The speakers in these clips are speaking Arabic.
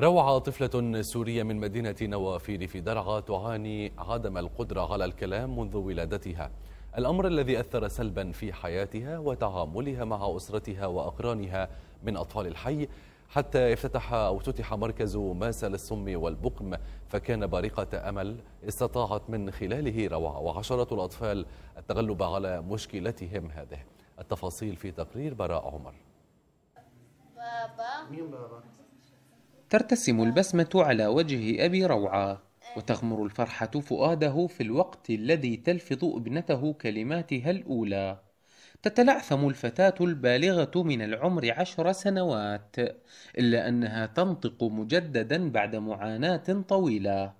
روع طفلة سورية من مدينة نوافير في درعا تعاني عدم القدرة على الكلام منذ ولادتها الأمر الذي أثر سلبا في حياتها وتعاملها مع أسرتها وأقرانها من أطفال الحي حتى افتتح أو فتح مركز ماسة للسم والبقم فكان بارقة أمل استطاعت من خلاله روعة وعشرة الأطفال التغلب على مشكلتهم هذه التفاصيل في تقرير براء عمر بابا مين بابا؟ ترتسم البسمة على وجه أبي روعة وتغمر الفرحة فؤاده في الوقت الذي تلفظ ابنته كلماتها الأولى تتلعثم الفتاة البالغة من العمر عشر سنوات إلا أنها تنطق مجددا بعد معاناة طويلة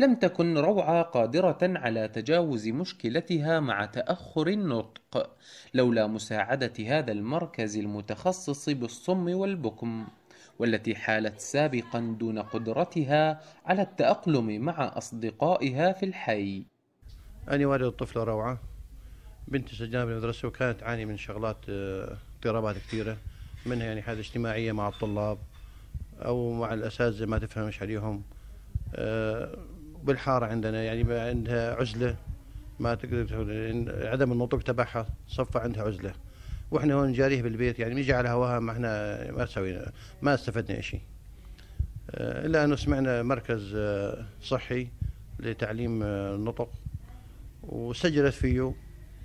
لم تكن روعة قادرة على تجاوز مشكلتها مع تأخر النطق لولا مساعدة هذا المركز المتخصص بالصم والبكم والتي حالت سابقا دون قدرتها على التأقلم مع أصدقائها في الحي أنا والد الطفلة روعة بنت سجلها بالمدرسة وكانت تعاني من شغلات آه، اضطرابات كثيرة منها يعني حالة اجتماعية مع الطلاب أو مع الأساتذة ما تفهمش عليهم آه، بالحارة عندنا يعني عندها عزلة ما تقدر عدم النطق تبعها صفى عندها عزله واحنا هون جاريه بالبيت يعني نجي على هواها ما احنا ما سوينا ما استفدنا شيء آه، الا انه سمعنا مركز آه، صحي لتعليم آه، النطق وسجلت فيه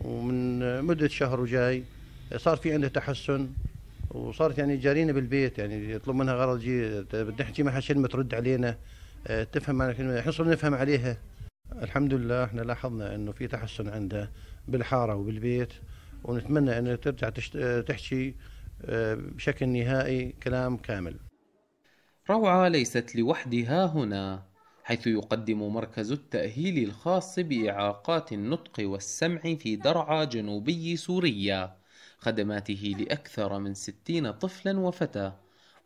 ومن مده شهر وجاي صار في عنده تحسن وصارت يعني جارينا بالبيت يعني يطلب منها غرض جي نحكي معها كلمه ترد علينا تفهم معنا كلمه احنا صرنا نفهم عليها الحمد لله احنا لاحظنا انه في تحسن عندها بالحاره وبالبيت ونتمنى أنها ترجع تحكي آه، بشكل نهائي كلام كامل روعة ليست لوحدها هنا حيث يقدم مركز التأهيل الخاص بإعاقات النطق والسمع في درعا جنوبي سوريا خدماته لأكثر من ستين طفلا وفتاة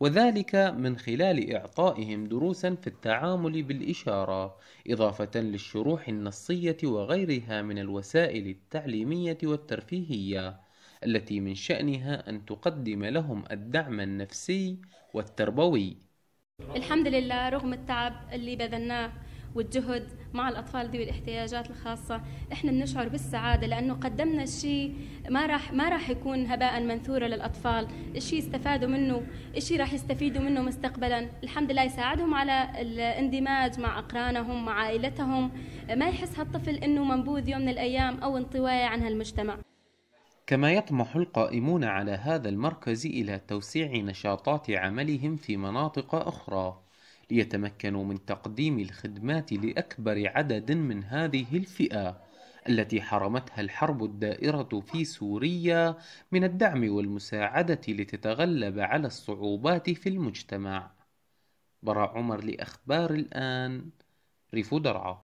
وذلك من خلال إعطائهم دروسا في التعامل بالإشارة، إضافة للشروح النصية وغيرها من الوسائل التعليمية والترفيهية، التي من شأنها أن تقدم لهم الدعم النفسي والتربوي. الحمد لله رغم التعب اللي بذلناه والجهد مع الأطفال ذوي الاحتياجات الخاصة إحنا بنشعر بالسعادة لأنه قدمنا شيء ما راح ما راح يكون هباء منثورا للأطفال شيء استفادوا منه شيء راح يستفيدوا منه مستقبلا الحمد لله يساعدهم على الاندماج مع أقرانهم مع عائلتهم ما يحس هالطفل أنه منبوذ يوم من الأيام أو انطوائي عن هالمجتمع كما يطمح القائمون على هذا المركز إلى توسيع نشاطات عملهم في مناطق أخرى ليتمكنوا من تقديم الخدمات لأكبر عدد من هذه الفئة التي حرمتها الحرب الدائرة في سوريا من الدعم والمساعدة لتتغلب على الصعوبات في المجتمع. برا عمر لأخبار الآن ريفو درعا